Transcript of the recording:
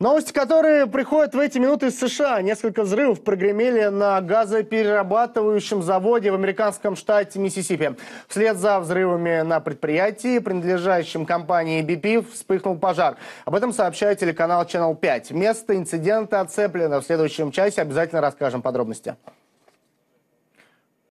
Новости, которые приходят в эти минуты из США. Несколько взрывов прогремели на газоперерабатывающем заводе в американском штате Миссисипи. Вслед за взрывами на предприятии, принадлежащем компании BP, вспыхнул пожар. Об этом сообщает телеканал Channel 5. Место инцидента оцеплено. В следующем часе обязательно расскажем подробности.